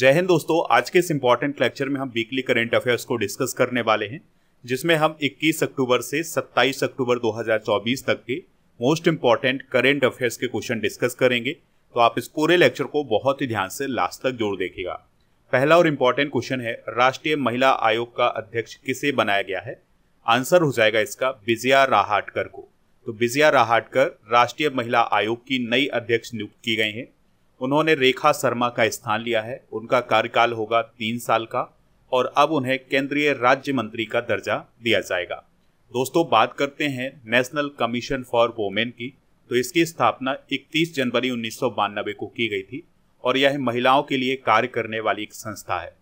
जय हिंद दोस्तों आज के इस इम्पॉर्टेंट लेक्चर में हम वीकली करेंट अफेयर्स को डिस्कस करने वाले हैं जिसमें हम 21 अक्टूबर से 27 अक्टूबर 2024 तक के मोस्ट इम्पॉर्टेंट करेंट अफेयर्स के क्वेश्चन डिस्कस करेंगे तो आप इस पूरे लेक्चर को बहुत ही ध्यान से लास्ट तक जोड़ देखेगा पहला और इम्पॉर्टेंट क्वेश्चन है राष्ट्रीय महिला आयोग का अध्यक्ष किसे बनाया गया है आंसर हो जाएगा इसका विजया राहाटकर को तो विजया राहाटकर राष्ट्रीय महिला आयोग की नई अध्यक्ष नियुक्त की गई हैं उन्होंने रेखा शर्मा का स्थान लिया है उनका कार्यकाल होगा तीन साल का और अब उन्हें केंद्रीय राज्य मंत्री का दर्जा दिया जाएगा दोस्तों बात करते हैं नेशनल कमीशन फॉर वोमेन की तो इसकी स्थापना 31 जनवरी उन्नीस को की गई थी और यह महिलाओं के लिए कार्य करने वाली एक संस्था है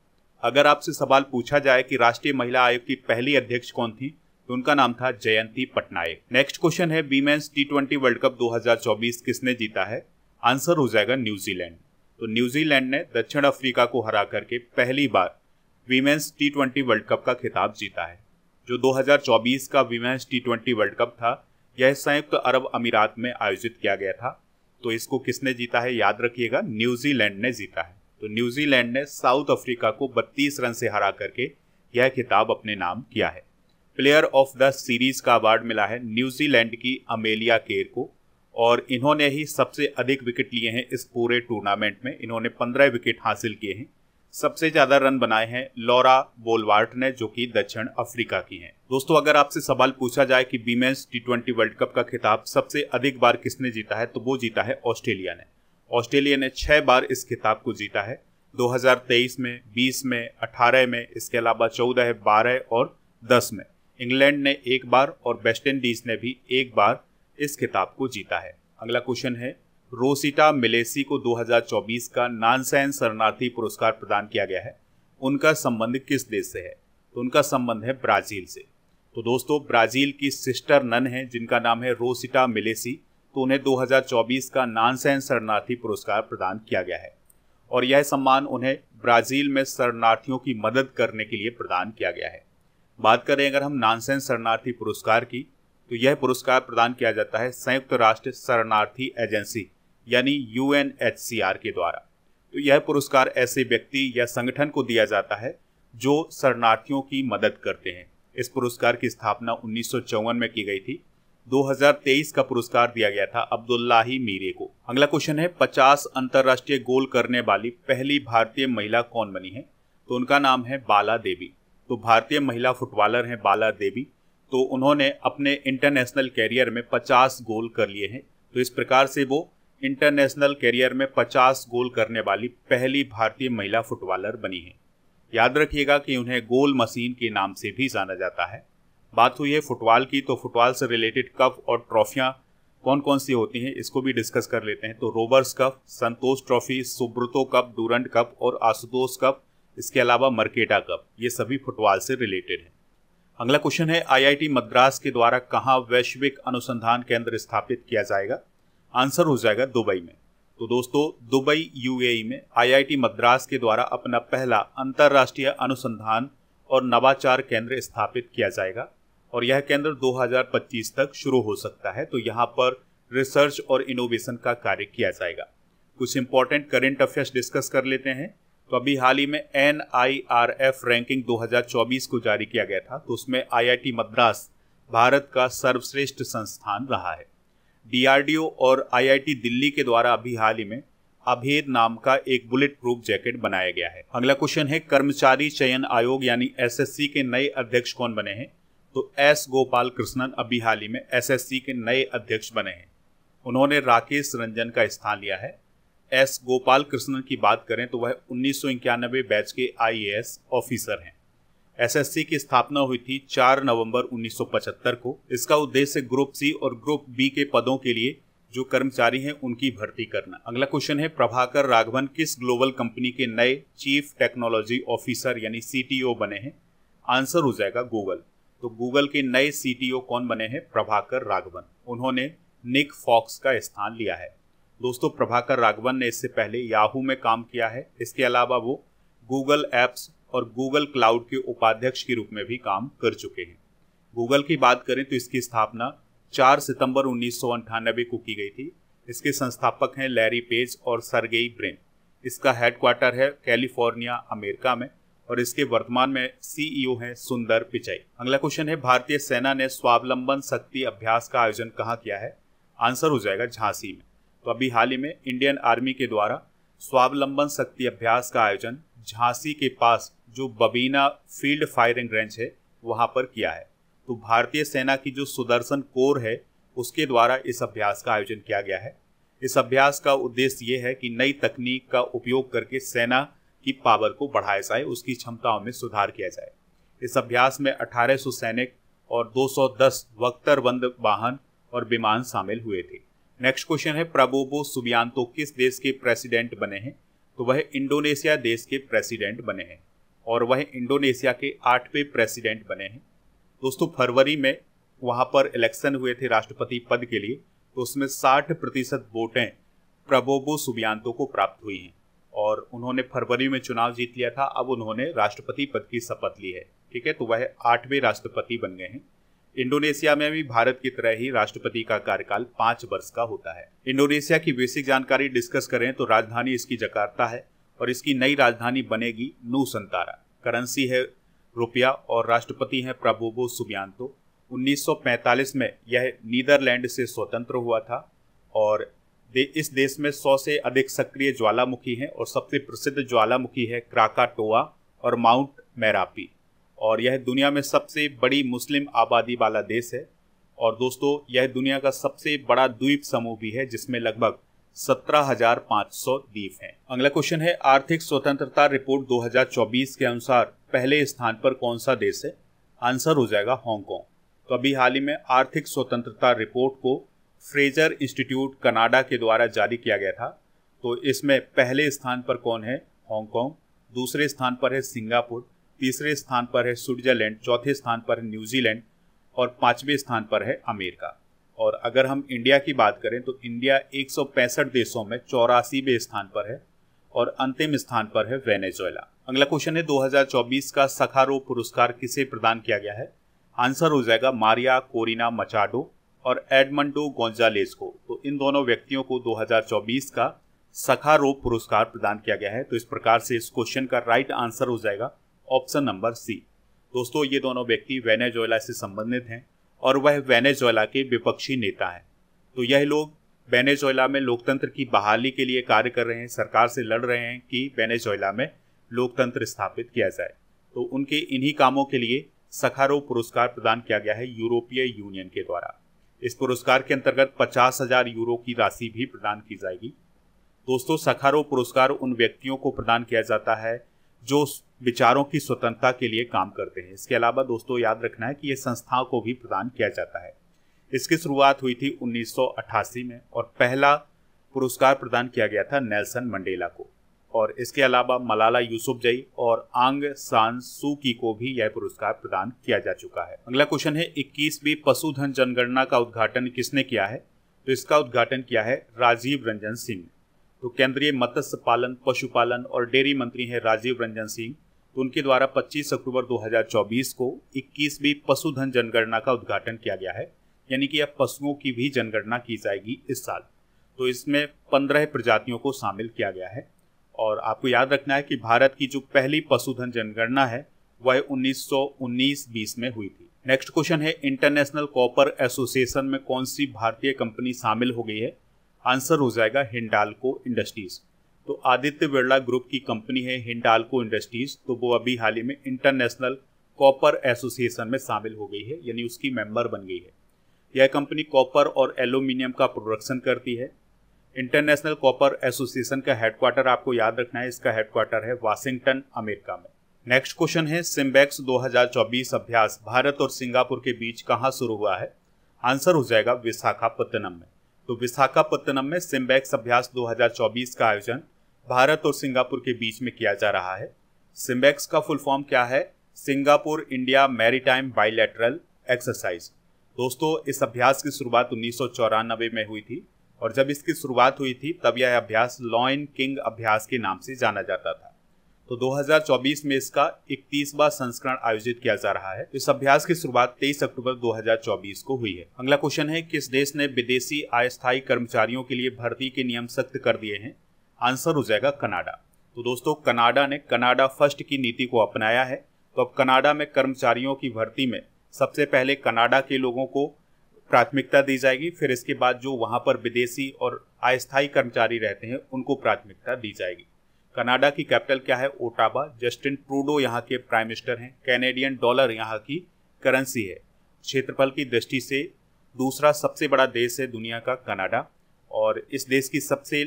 अगर आपसे सवाल पूछा जाए कि राष्ट्रीय महिला आयोग की पहली अध्यक्ष कौन थी तो उनका नाम था जयंती पटनायक नेक्स्ट क्वेश्चन है वीमेन्स टी वर्ल्ड कप 2024 किसने जीता है आंसर हो जाएगा न्यूजीलैंड तो न्यूजीलैंड ने दक्षिण अफ्रीका को हरा करके पहली बार women's T twenty world cup का खिताब जीता है जो 2024 का women's T twenty world cup था यह संयुक्त अरब अमीरात में आयोजित किया गया था तो इसको किसने जीता है याद रखिएगा न्यूजीलैंड ने जीता है तो न्यूजीलैंड ने साउथ अफ्रीका को 32 रन से हरा करके यह खिताब अपने नाम किया है प्लेयर ऑफ द सीरीज का अवार्ड मिला है न्यूजीलैंड की अमेलिया केर को और इन्होंने ही सबसे अधिक विकेट लिए हैं इस पूरे टूर्नामेंट में इन्होंने पंद्रह विकेट हासिल किए हैं सबसे ज़्यादा रन बनाए हैं लॉरा बोलवार्ट ने जो कि दक्षिण अफ्रीका की हैं दोस्तों अगर आपसे सवाल पूछा जाए कि women's T twenty world cup का खिताब सबसे अधिक बार किसने जीता है तो वो जीता है ऑस्ट्रेलिया ने ऑस्ट्रेलिया ने छः बार इस खिताब को जीता है 2023 में 20 में 18 में इसके अलावा चौदह बारह और दस में इंग्लैंड ने एक बार और वेस्ट इंडीज ने भी एक बार इस खिताब को जीता है अगला क्वेश्चन है रोसिटा मिलेसी को 2024 का नानसैन शरणार्थी पुरस्कार प्रदान किया गया है उनका संबंध किस देश से है तो उनका संबंध है ब्राजील से तो दोस्तों ब्राजील की सिस्टर नन है जिनका नाम है रोसिटा मिलेसी तो उन्हें 2024 का नानसैन शरणार्थी पुरस्कार प्रदान किया गया है और यह सम्मान उन्हें ब्राजील में शरणार्थियों की मदद करने के लिए प्रदान किया गया है बात करें अगर हम नानसैन शरणार्थी पुरस्कार की तो यह पुरस्कार प्रदान किया जाता है संयुक्त राष्ट्र शरणार्थी एजेंसी यानी यू के द्वारा तो यह पुरस्कार ऐसे व्यक्ति या संगठन को दिया जाता है जो शरणार्थियों की मदद करते हैं इस पुरस्कार की स्थापना उन्नीस में की गई थी 2023 का पुरस्कार दिया गया था अब्दुल्लाही मीरे को अगला क्वेश्चन है 50 अंतर्राष्ट्रीय गोल करने वाली पहली भारतीय महिला कौन बनी है तो उनका नाम है बाला देवी तो भारतीय महिला फुटबॉलर हैं बाला देवी तो उन्होंने अपने इंटरनेशनल कैरियर में 50 गोल कर लिए हैं तो इस प्रकार से वो इंटरनेशनल कैरियर में 50 गोल करने वाली पहली भारतीय महिला फुटबॉलर बनी हैं याद रखिएगा कि उन्हें गोल मशीन के नाम से भी जाना जाता है बात हुई है फुटबॉल की तो फुटबॉल से रिलेटेड कप और ट्रॉफियाँ कौन कौन सी होती हैं इसको भी डिस्कस कर लेते हैं तो Rovers cup Santosh trophy Subroto cup Durand cup और आशुतोष कप इसके अलावा मर्केटा कप ये सभी फुटबॉल से रिलेटेड हैं अगला क्वेश्चन है आईआईटी मद्रास के द्वारा कहाँ वैश्विक अनुसंधान केंद्र स्थापित किया जाएगा आंसर हो जाएगा दुबई में तो दोस्तों दुबई यूएई में आईआईटी मद्रास के द्वारा अपना पहला अंतर्राष्ट्रीय अनुसंधान और नवाचार केंद्र स्थापित किया जाएगा और यह केंद्र 2025 तक शुरू हो सकता है तो यहाँ पर रिसर्च और इनोवेशन का कार्य किया जाएगा कुछ इंपॉर्टेंट करेंट अफेयर्स डिस्कस कर लेते हैं तो अभी हाल ही में N I R F ranking 2024 को जारी किया गया था तो उसमें आईआईटी मद्रास भारत का सर्वश्रेष्ठ संस्थान रहा है डीआरडीओ और आईआईटी दिल्ली के द्वारा अभी हाल ही में अभेद नाम का एक बुलेट प्रूफ जैकेट बनाया गया है अगला क्वेश्चन है कर्मचारी चयन आयोग यानी एसएससी के नए अध्यक्ष कौन बने हैं तो एस गोपाल कृष्णन अभी हाल ही में एसएससी के नए अध्यक्ष बने हैं उन्होंने राकेश रंजन का स्थान लिया है एस गोपाल कृष्णन की बात करें तो वह उन्नीस बैच के आई ऑफिसर हैं एसएससी की स्थापना हुई थी 4 नवंबर 1975 को इसका उद्देश्य ग्रुप सी और ग्रुप बी के पदों के लिए जो कर्मचारी हैं उनकी भर्ती करना अगला क्वेश्चन है प्रभाकर राघवन किस ग्लोबल कंपनी के नए चीफ टेक्नोलॉजी ऑफिसर यानी सी बने हैं आंसर हो जाएगा गूगल तो गूगल के नए सी कौन बने हैं प्रभाकर राघवन उन्होंने निक फॉक्स का स्थान लिया है दोस्तों प्रभाकर राघवन ने इससे पहले याहू में काम किया है इसके अलावा वो गूगल एप्स और गूगल क्लाउड के उपाध्यक्ष के रूप में भी काम कर चुके हैं गूगल की बात करें तो इसकी स्थापना 4 सितंबर उन्नीस को की गई थी इसके संस्थापक हैं लैरी पेज और सरगेई ब्रेन इसका हेडक्वार्टर है कैलिफोर्निया अमेरिका में और इसके वर्तमान में सीईओ e हैं सुंदर पिचाई अगला क्वेश्चन है भारतीय सेना ने स्वावलंबन शक्ति अभ्यास का आयोजन कहाँ किया है आंसर हो जाएगा झांसी में तो अभी हाल ही में इंडियन आर्मी के द्वारा स्वावलंबन शक्ति अभ्यास का आयोजन झांसी के पास जो बबीना फील्ड फायरिंग रेंज है वहां पर किया है तो भारतीय सेना की जो सुदर्शन कोर है उसके द्वारा इस अभ्यास का आयोजन किया गया है इस अभ्यास का उद्देश्य यह है कि नई तकनीक का उपयोग करके सेना की पावर को बढ़ाया जाए उसकी क्षमताओं में सुधार किया जाए इस अभ्यास में 1800 सैनिक और 210 वक्तरबंद वाहन और विमान शामिल हुए थे नेक्स्ट क्वेश्चन है प्रबोबो सुबियांतो किस देश के प्रेसिडेंट बने हैं तो वह इंडोनेशिया देश के प्रेसिडेंट बने हैं और वह इंडोनेशिया के आठवें प्रेसिडेंट बने हैं दोस्तों फरवरी में वहां पर इलेक्शन हुए थे राष्ट्रपति पद के लिए तो उसमें 60 प्रतिशत वोटें प्रबोबो सुबियांतो को प्राप्त हुई हैं और उन्होंने फरवरी में चुनाव जीत लिया था अब उन्होंने राष्ट्रपति पद की शपथ ली है ठीक है तो वह आठवें राष्ट्रपति बन गए हैं इंडोनेशिया में भी भारत की तरह ही राष्ट्रपति का कार्यकाल पांच वर्ष का होता है इंडोनेशिया की बेसिक जानकारी डिस्कस करें तो राजधानी इसकी जकार्ता है और इसकी नई राजधानी बनेगी नू संतारा करेंसी है रुपया और राष्ट्रपति है प्रबोबो सुबियांतो 1945 में यह नीदरलैंड से स्वतंत्र हुआ था और दे, इस देश में 100 से अधिक सक्रिय ज्वालामुखी हैं और सबसे प्रसिद्ध ज्वालामुखी है क्राकाटोआ और माउंट मैरापी और यह दुनिया में सबसे बड़ी मुस्लिम आबादी वाला देश है और दोस्तों यह दुनिया का सबसे बड़ा द्वीप समूह भी है जिसमें लगभग सत्रह हजार पाँच सौ द्वीप हैं अगला क्वेश्चन है आर्थिक स्वतंत्रता रिपोर्ट 2024 के अनुसार पहले स्थान पर कौन सा देश है आंसर हो जाएगा हांगकांग तो अभी हाल ही में आर्थिक स्वतंत्रता रिपोर्ट को फ्रेजर इंस्टीट्यूट कनाडा के द्वारा जारी किया गया था तो इसमें पहले स्थान पर कौन है हांगकांग दूसरे स्थान पर है सिंगापुर तीसरे स्थान पर है स्विट्जरलैंड चौथे स्थान पर है न्यूजीलैंड और पांचवें स्थान पर है अमेरिका और अगर हम इंडिया की बात करें तो इंडिया एक देशों में चौरासीवें स्थान पर है और अंतिम स्थान पर है वेनेजुएला अगला क्वेश्चन है 2024 का सखारो पुरस्कार किसे प्रदान किया गया है आंसर हो जाएगा मारिया कोरिना मचाडो और एडमंडो गोंजालेस को तो इन दोनों व्यक्तियों को 2024 का सखारो पुरस्कार प्रदान किया गया है तो इस प्रकार से इस क्वेश्चन का राइट आंसर हो जाएगा ऑप्शन नंबर सी दोस्तों ये दोनों व्यक्ति वेनेजोला से संबंधित हैं और वह वेनेजोला के विपक्षी नेता हैं तो यह लोग वेनेजोला में लोकतंत्र की बहाली के लिए कार्य कर रहे हैं सरकार से लड़ रहे हैं कि वेनेजोला में लोकतंत्र स्थापित किया जाए तो उनके इन्हीं कामों के लिए सखारो पुरस्कार प्रदान किया गया है यूरोपीय यूनियन के द्वारा इस पुरस्कार के अंतर्गत पचास हजार यूरो की राशि भी प्रदान की जाएगी दोस्तों सखारो पुरस्कार उन व्यक्तियों को प्रदान किया जाता है जो विचारों की स्वतंत्रता के लिए काम करते हैं इसके अलावा दोस्तों याद रखना है कि ये संस्थाओं को भी प्रदान किया जाता है इसकी शुरुआत हुई थी 1988 में और पहला पुरस्कार प्रदान किया गया था नेल्सन मंडेला को और इसके अलावा मलाला यूसुफ जई और आंग सान की को भी यह पुरस्कार प्रदान किया जा चुका है अगला क्वेश्चन है इक्कीसवीं पशुधन जनगणना का उद्घाटन किसने किया है तो इसका उद्घाटन किया है राजीव रंजन सिंह तो केंद्रीय मत्स्य पालन पशुपालन और डेयरी मंत्री हैं राजीव रंजन सिंह तो उनके द्वारा 25 अक्टूबर 2024 को 21वीं पशुधन जनगणना का उद्घाटन किया गया है यानी कि अब पशुओं की भी जनगणना की जाएगी इस साल तो इसमें पंद्रह प्रजातियों को शामिल किया गया है और आपको याद रखना है कि भारत की जो पहली पशुधन जनगणना है वह 1919-20 में हुई थी नेक्स्ट क्वेश्चन है इंटरनेशनल कॉपर एसोसिएशन में कौन सी भारतीय कंपनी शामिल हो गई है आंसर हो जाएगा हिंडालको इंडस्ट्रीज तो आदित्य बिरला ग्रुप की कंपनी है हिंडालको इंडस्ट्रीज तो वो अभी हाल ही में इंटरनेशनल कॉपर एसोसिएशन में शामिल हो गई है यानी उसकी मेंबर बन गई है यह कंपनी कॉपर और एल्यूमिनियम का प्रोडक्शन करती है इंटरनेशनल कॉपर एसोसिएशन का हेडक्वार्टर आपको याद रखना है इसका हेडक्वार्टर है वाशिंगटन अमेरिका में नेक्स्ट क्वेश्चन है सिम्बैक्स 2024 अभ्यास भारत और सिंगापुर के बीच कहाँ शुरू हुआ है आंसर हो जाएगा विशाखापत्तनम में तो विशाखापत्तनम में सिम्बैक्स अभ्यास 2024 का आयोजन भारत और सिंगापुर के बीच में किया जा रहा है सिम्बैक्स का फुल फॉर्म क्या है Singapore India maritime bilateral exercise दोस्तों इस अभ्यास की शुरुआत उन्नीस में हुई थी और जब इसकी शुरुआत हुई थी तब यह अभ्यास लॉइन किंग अभ्यास के नाम से जाना जाता था तो 2024 में इसका 31वां संस्करण आयोजित किया जा रहा है इस अभ्यास की शुरुआत 23 अक्टूबर 2024 को हुई है अगला क्वेश्चन है किस देश ने विदेशी अस्थायी कर्मचारियों के लिए भर्ती के नियम सख्त कर दिए हैं आंसर हो जाएगा कनाडा तो दोस्तों कनाडा ने कनाडा फर्स्ट की नीति को अपनाया है तो अब कनाडा में कर्मचारियों की भर्ती में सबसे पहले कनाडा के लोगों को प्राथमिकता दी जाएगी फिर इसके बाद जो वहां पर विदेशी और अस्थायी कर्मचारी रहते हैं उनको प्राथमिकता दी जाएगी कनाडा की कैपिटल क्या है ओटावा जस्टिन ट्रूडो यहाँ के प्राइम मिनिस्टर हैं कैनेडियन डॉलर यहाँ की करेंसी है क्षेत्रफल की दृष्टि से दूसरा सबसे बड़ा देश है दुनिया का कनाडा और इस देश की सबसे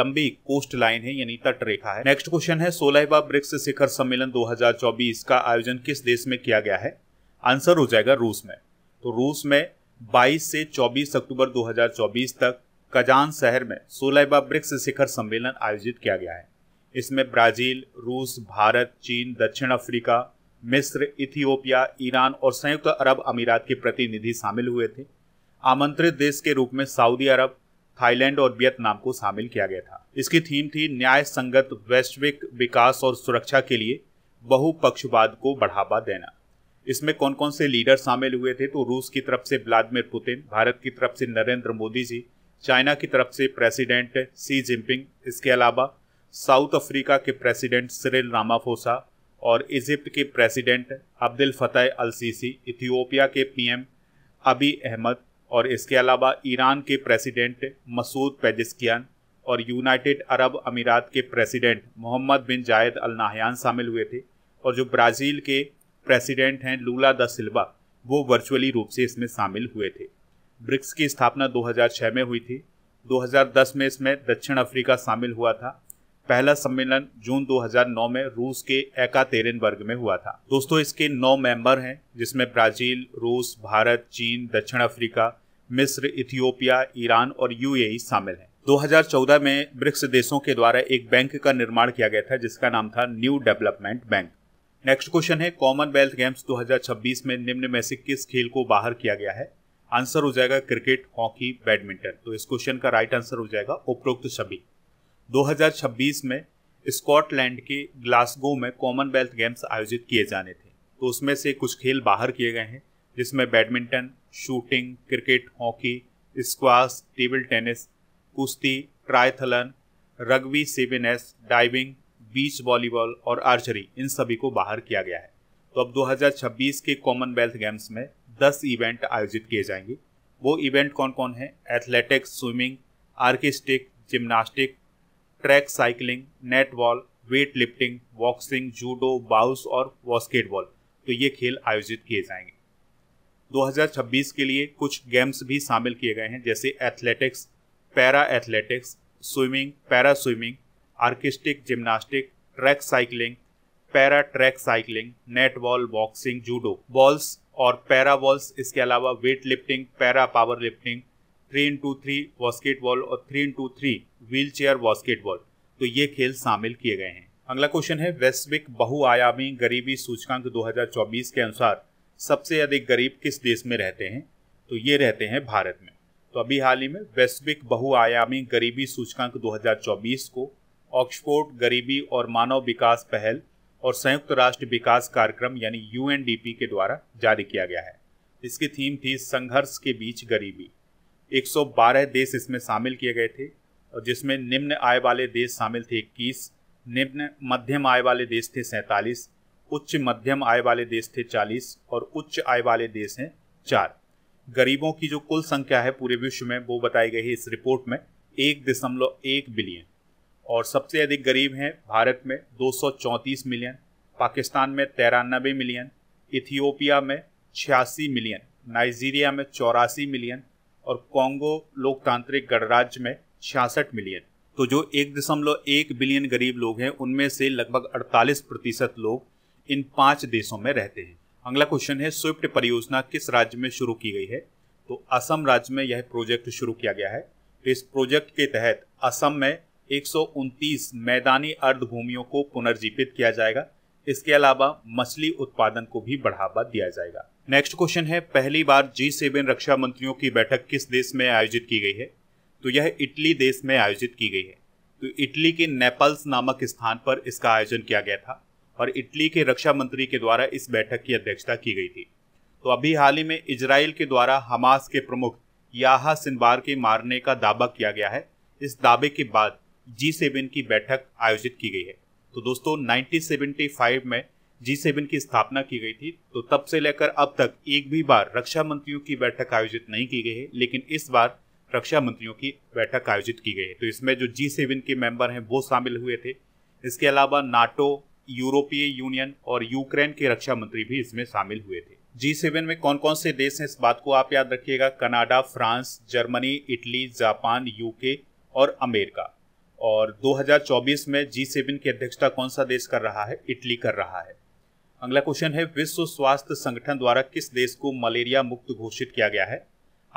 लंबी कोस्ट लाइन है यानी तट रेखा है नेक्स्ट क्वेश्चन है सोलहवा ब्रिक्स शिखर सम्मेलन 2024 का आयोजन किस देश में किया गया है आंसर हो जाएगा रूस में तो रूस में 22 से 24 अक्टूबर 2024 तक कजान शहर में सोलहवा ब्रिक्स शिखर सम्मेलन आयोजित किया गया है इसमें ब्राजील रूस भारत चीन दक्षिण अफ्रीका मिस्र इथियोपिया ईरान और संयुक्त अरब अमीरात के प्रतिनिधि शामिल हुए थे आमंत्रित देश के रूप में सऊदी अरब थाईलैंड और वियतनाम को शामिल किया गया था इसकी थीम थी न्याय संगत वैश्विक विकास और सुरक्षा के लिए बहुपक्षवाद को बढ़ावा देना इसमें कौन कौन से लीडर शामिल हुए थे तो रूस की तरफ से व्लादिमिर पुतिन भारत की तरफ से नरेंद्र मोदी जी चाइना की तरफ से प्रेसिडेंट सी जिनपिंग इसके अलावा साउथ अफ्रीका के प्रेसिडेंट सिरिल रामाफोसा और इजिप्ट के president Abdel Fattah al Sisi Ethiopia के पीएम अबी अहमद और इसके अलावा ईरान के प्रेसिडेंट मसूद पेजिस्कियान और यूनाइटेड अरब अमीरात के प्रेसिडेंट मोहम्मद बिन जायद अल नाहयान शामिल हुए थे और जो ब्राज़ील के प्रेसिडेंट हैं लूला द सिल्वा वो वर्चुअली रूप से इसमें शामिल हुए थे ब्रिक्स की स्थापना 2006 में हुई थी 2010 में इसमें दक्षिण अफ्रीका शामिल हुआ था पहला सम्मेलन जून 2009 में रूस के वर्ग में हुआ था दोस्तों इसके नौ मेंबर हैं जिसमें ब्राजील रूस भारत चीन दक्षिण अफ्रीका मिस्र इथियोपिया ईरान और यूएई शामिल हैं 2014 में ब्रिक्स देशों के द्वारा एक बैंक का निर्माण किया गया था जिसका नाम था new development bank next question है कॉमनवेल्थ गेम्स 2026 में निम्न में से किस खेल को बाहर किया गया है आंसर हो जाएगा क्रिकेट हॉकी बैडमिंटन तो इस क्वेश्चन का राइट आंसर हो जाएगा उपरोक्त सभी 2026 में स्कॉटलैंड के ग्लासगो में कॉमनवेल्थ गेम्स आयोजित किए जाने थे तो उसमें से कुछ खेल बाहर किए गए हैं जिसमें badminton shooting cricket hockey squash table tennis कुश्ती triathlon rugby sevens diving beach volleyball और आर्चरी इन सभी को बाहर किया गया है तो अब 2026 के कॉमनवेल्थ गेम्स में 10 इवेंट आयोजित किए जाएंगे वो इवेंट कौन कौन है athletics swimming artistic gymnastics track cycling netball weight lifting boxing judo bowls और बास्केटबॉल तो ये खेल आयोजित किए जाएंगे 2026 के लिए कुछ गेम्स भी शामिल किए गए हैं जैसे athletics para athletics swimming para swimming artistic gymnastics track cycling para track cycling netball boxing judo bowls और पैरा बॉल्स इसके अलावा weight lifting para power lifting three into three basketball और three into three wheelchair basketball तो ये खेल शामिल किए गए हैं अगला क्वेश्चन है वैश्विक बहुआयामी गरीबी सूचकांक 2024 के अनुसार सबसे अधिक गरीब किस देश में रहते हैं तो ये रहते हैं भारत में तो अभी हाल ही में वैश्विक बहुआयामी गरीबी सूचकांक 2024 को ऑक्सफोर्ड गरीबी और मानव विकास पहल और संयुक्त राष्ट्र विकास कार्यक्रम यानी यूएनडीपी के द्वारा जारी किया गया है इसकी थीम थी संघर्ष के बीच गरीबी 112 देश इसमें शामिल किए गए थे और जिसमें निम्न आय वाले देश शामिल थे इक्कीस निम्न मध्यम आय वाले देश थे सैंतालीस उच्च मध्यम आय वाले देश थे चालीस और उच्च आय वाले देश हैं चार गरीबों की जो कुल संख्या है पूरे विश्व में वो बताई गई है इस रिपोर्ट में एक दशमलव एक बिलियन और सबसे अधिक गरीब हैं भारत में 234 मिलियन पाकिस्तान में तिरानबे मिलियन इथियोपिया में छियासी मिलियन नाइजीरिया में चौरासी मिलियन और कांगो लोकतांत्रिक गणराज्य में छियासठ मिलियन तो जो एक दशमलव एक बिलियन गरीब लोग हैं उनमें से लगभग 48 प्रतिशत लोग इन पांच देशों में रहते हैं अगला क्वेश्चन है स्विफ्ट परियोजना किस राज्य में शुरू की गई है तो असम राज्य में यह प्रोजेक्ट शुरू किया गया है तो इस प्रोजेक्ट के तहत असम में एक मैदानी अर्ध को पुनर्जीवित किया जाएगा इसके अलावा मछली उत्पादन को भी बढ़ावा दिया जाएगा नेक्स्ट क्वेश्चन है पहली बार जी सेवन रक्षा मंत्रियों की बैठक किस देश में आयोजित की गई है तो यह इटली देश में आयोजित की गई है तो इटली के नेपल्स नामक स्थान पर इसका आयोजन किया गया था और इटली के रक्षा मंत्री के द्वारा इस बैठक की अध्यक्षता की गई थी तो अभी हाल ही में इसराइल के द्वारा हमास के प्रमुख याहा सिनबार के मारने का दावा किया गया है इस दावे के बाद जी सेवन की बैठक आयोजित की गई है तो दोस्तों 1975 में जी सेवन की स्थापना की गई थी तो तब से लेकर अब तक एक भी बार रक्षा मंत्रियों की बैठक आयोजित नहीं की गई है लेकिन इस बार रक्षा मंत्रियों की बैठक आयोजित की गई है तो इसमें जो जी सेवन के मेंबर हैं वो शामिल हुए थे इसके अलावा नाटो यूरोपीय यूनियन और यूक्रेन के रक्षा मंत्री भी इसमें शामिल हुए थे जी सेवन में कौन कौन से देश हैं इस बात को आप याद रखिएगा Canada France Germany Italy Japan UK और अमेरिका और 2024 में जी सेवन की अध्यक्षता कौन सा देश कर रहा है इटली कर रहा है अगला क्वेश्चन है विश्व स्वास्थ्य संगठन द्वारा किस देश को मलेरिया मुक्त घोषित किया गया है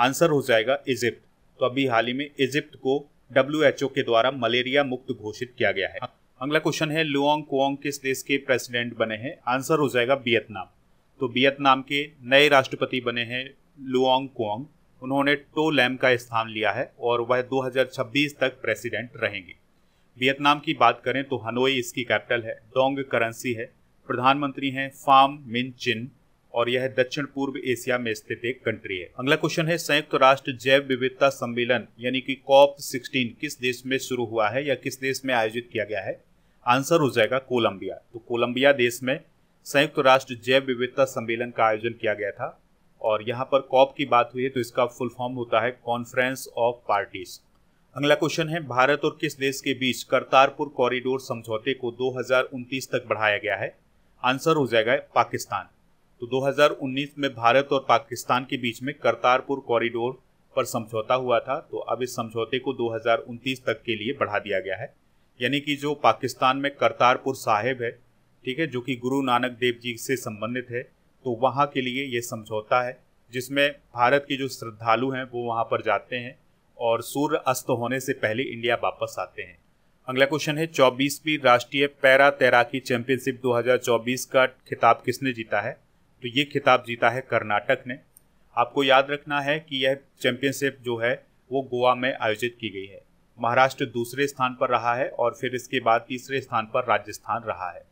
आंसर हो जाएगा इजिप्ट तो अभी हाल ही में इजिप्ट को डब्ल्यू के द्वारा मलेरिया मुक्त घोषित किया गया है अगला क्वेश्चन है लुओंग कुओंग किस देश के प्रेसिडेंट बने हैं आंसर हो जाएगा वियतनाम तो वियतनाम के नए राष्ट्रपति बने हैं लुओंग कुओंग उन्होंने टो लैम का स्थान लिया है और वह 2026 तक प्रेसिडेंट रहेंगे वियतनाम की बात करें तो हनोई इसकी कैपिटल है डोंग करेंसी है प्रधानमंत्री हैं फाम मिन चिन और यह दक्षिण पूर्व एशिया में स्थित एक कंट्री है अगला क्वेश्चन है संयुक्त राष्ट्र जैव विविधता सम्मेलन यानी कि कॉप सिक्सटीन किस देश में शुरू हुआ है या किस देश में आयोजित किया गया है आंसर हो जाएगा कोलंबिया तो कोलंबिया देश में संयुक्त राष्ट्र जैव विविधता सम्मेलन का आयोजन किया गया था और यहाँ पर कॉप की बात हुई है तो इसका फुल फॉर्म होता है कॉन्फ्रेंस ऑफ पार्टीज अगला क्वेश्चन है भारत और किस देश के बीच करतारपुर कॉरिडोर समझौते को दो तक बढ़ाया गया है आंसर हो जाएगा पाकिस्तान तो 2019 में भारत और पाकिस्तान के बीच में करतारपुर कॉरिडोर पर समझौता हुआ था तो अब इस समझौते को दो तक के लिए बढ़ा दिया गया है यानी कि जो पाकिस्तान में करतारपुर साहिब है ठीक है जो कि गुरु नानक देव जी से संबंधित है तो वहाँ के लिए ये समझौता है जिसमें भारत के जो श्रद्धालु हैं वो वहाँ पर जाते हैं और सूर्य अस्त होने से पहले इंडिया वापस आते हैं अगला क्वेश्चन है चौबीसवीं राष्ट्रीय पैरा तैराकी चैंपियनशिप 2024 का खिताब किसने जीता है तो ये खिताब जीता है कर्नाटक ने आपको याद रखना है कि यह चैंपियनशिप जो है वो गोवा में आयोजित की गई है महाराष्ट्र दूसरे स्थान पर रहा है और फिर इसके बाद तीसरे स्थान पर राजस्थान रहा है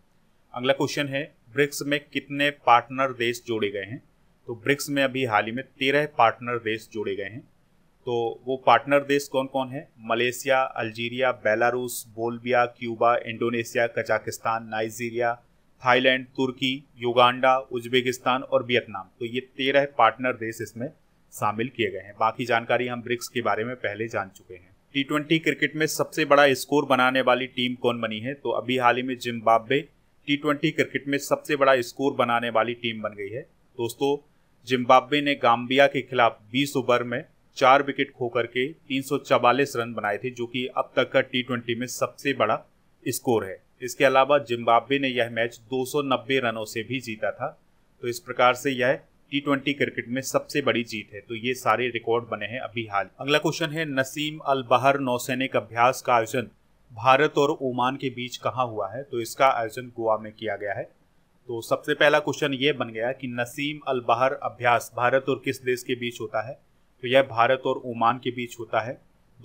अगला क्वेश्चन है ब्रिक्स में कितने पार्टनर देश जोड़े गए हैं तो ब्रिक्स में अभी हाल ही में तेरह पार्टनर देश जोड़े गए हैं तो वो पार्टनर देश कौन कौन है Malaysia Algeria Belarus Bolivia Cuba Indonesia Kazakhstan Nigeria Thailand Turkey Uganda Uzbekistan और वियतनाम तो ये तेरह पार्टनर देश इसमें शामिल किए गए हैं बाकी जानकारी हम ब्रिक्स के बारे में पहले जान चुके हैं टी ट्वेंटी क्रिकेट में सबसे बड़ा स्कोर बनाने वाली टीम कौन बनी है तो अभी हाल ही में जिम्बाब्वे टी ट्वेंटी क्रिकेट में सबसे बड़ा स्कोर बनाने वाली टीम बन गई है दोस्तों जिम्बाब्वे ने गाम्बिया के खिलाफ 20 ओवर में चार विकेट खोकर के तीन रन बनाए थे जो कि अब तक का टी में सबसे बड़ा स्कोर है इसके अलावा जिम्बाब्वे ने यह मैच 290 रनों से भी जीता था तो इस प्रकार से यह टी ट्वेंटी क्रिकेट में सबसे बड़ी जीत है तो ये सारे रिकॉर्ड बने हैं अभी हाल अगला क्वेश्चन है नसीम अल बहर नौसैनिक अभ्यास का आयोजन भारत और ओमान के बीच कहाँ हुआ है तो इसका आयोजन गोवा में किया गया है तो सबसे पहला क्वेश्चन ये बन गया कि नसीम अल बहर अभ्यास भारत और किस देश के बीच होता है तो यह भारत और ओमान के बीच होता है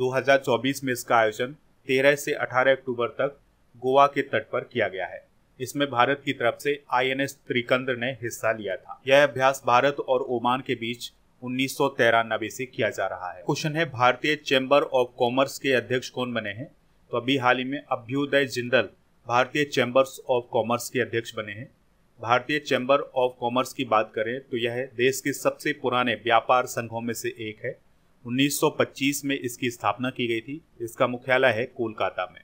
2024 में इसका आयोजन 13 से 18 अक्टूबर तक गोवा के तट पर किया गया है इसमें भारत की तरफ से आईएनएस त्रिकंद्र ने हिस्सा लिया था यह अभ्यास भारत और ओमान के बीच उन्नीस से किया जा रहा है क्वेश्चन है भारतीय चैम्बर ऑफ कॉमर्स के अध्यक्ष कौन बने हैं तो अभी हाल ही में अभ्युदय जिंदल भारतीय चैम्बर्स ऑफ कॉमर्स के अध्यक्ष बने हैं भारतीय चैम्बर ऑफ कॉमर्स की बात करें तो यह देश के सबसे पुराने व्यापार संघों में से एक है 1925 में इसकी स्थापना की गई थी इसका मुख्यालय है कोलकाता में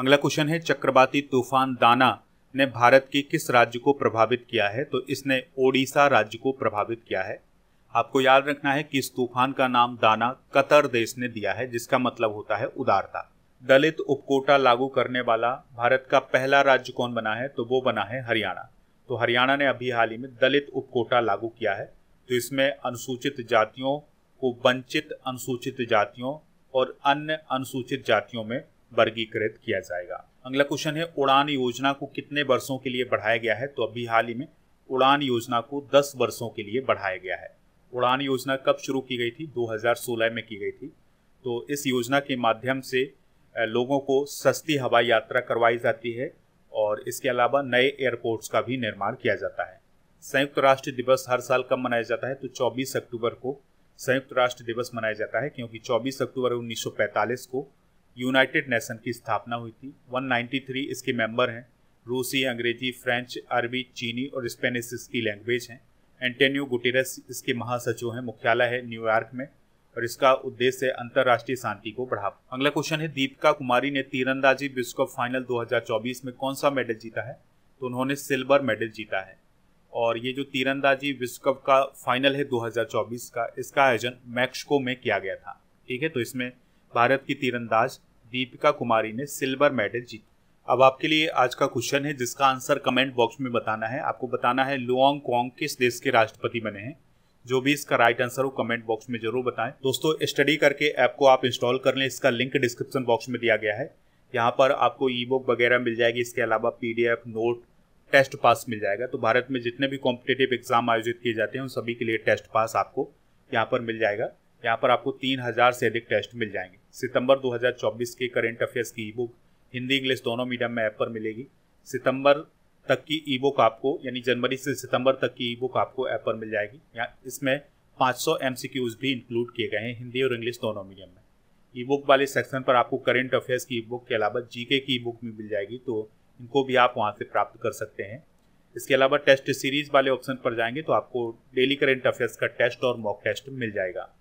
अगला क्वेश्चन है चक्रवाती तूफान दाना ने भारत के किस राज्य को प्रभावित किया है तो इसने ओडिशा राज्य को प्रभावित किया है आपको याद रखना है कि इस तूफान का नाम दाना कतर देश ने दिया है जिसका मतलब होता है उदारता दलित उपकोटा लागू करने वाला भारत का पहला राज्य कौन बना है तो वो बना है हरियाणा तो हरियाणा ने अभी हाल ही में दलित उपकोटा लागू किया है तो इसमें अनुसूचित जातियों को वंचित अनुसूचित जातियों और अन्य अनुसूचित जातियों में वर्गीकृत किया जाएगा अगला क्वेश्चन है उड़ान योजना को कितने वर्षों के लिए बढ़ाया गया है तो अभी हाल ही में उड़ान योजना को 10 वर्षों के लिए बढ़ाया गया है उड़ान योजना कब शुरू की गई थी 2016 में की गई थी तो इस योजना के माध्यम से लोगों को सस्ती हवाई यात्रा करवाई जाती है और इसके अलावा नए एयरपोर्ट्स का भी निर्माण किया जाता है संयुक्त राष्ट्र दिवस हर साल कब मनाया जाता है तो 24 अक्टूबर को संयुक्त राष्ट्र दिवस मनाया जाता है क्योंकि 24 अक्टूबर 1945 को यूनाइटेड नेशन की स्थापना हुई थी 193 इसके मेंबर हैं रूसी अंग्रेजी फ्रेंच अरबी चीनी और स्पेनिश इसकी लैंग्वेज हैं एंटेनियो गुटेरस इसके महासचिव हैं मुख्यालय है न्यूयॉर्क में और इसका उद्देश्य अंतर्राष्ट्रीय शांति को बढ़ावा अगला क्वेश्चन है दीपिका कुमारी ने तीरंदाजी विश्व कप फाइनल 2024 में कौन सा मेडल जीता है तो उन्होंने सिल्वर मेडल जीता है और ये जो तीरंदाजी विश्व कप का फाइनल है 2024 का इसका आयोजन मैक्सिको में किया गया था ठीक है तो इसमें भारत की तीरंदाज दीपिका कुमारी ने सिल्वर मेडल जीता अब आपके लिए आज का क्वेश्चन है जिसका आंसर कमेंट बॉक्स में बताना है आपको बताना है लुआंग कोंग किस देश के राष्ट्रपति बने हैं जो भी इसका राइट आंसर हो कमेंट बॉक्स में जरूर बताएं दोस्तों स्टडी करके ऐप को आप इंस्टॉल कर लें इसका लिंक डिस्क्रिप्शन बॉक्स में दिया गया है यहाँ पर आपको ई बुक वगैरह मिल जाएगी इसके अलावा पी नोट टेस्ट पास मिल जाएगा तो भारत में जितने भी कॉम्पिटेटिव एग्जाम आयोजित किए जाते हैं उन सभी के लिए टेस्ट पास आपको यहाँ पर मिल जाएगा यहाँ पर आपको तीन हज़ार से अधिक टेस्ट मिल जाएंगे सितंबर 2024 के करेंट अफेयर्स की ई बुक हिंदी इंग्लिश दोनों मीडियम में ऐप पर मिलेगी सितंबर तक की ई बुक आपको यानी जनवरी से सितंबर तक की ई बुक आपको ऐप पर मिल जाएगी या इसमें 500 सौ भी इंक्लूड किए गए हैं हिंदी और इंग्लिश दोनों मीडियम में ई बुक वाले सेक्शन पर आपको करेंट अफेयर्स की ई बुक के अलावा जीके की ई बुक भी मिल जाएगी तो इनको भी आप वहाँ से प्राप्त कर सकते हैं इसके अलावा टेस्ट सीरीज वाले ऑप्शन पर जाएंगे तो आपको डेली करेंट अफेयर्स का टेस्ट और मॉक टेस्ट मिल जाएगा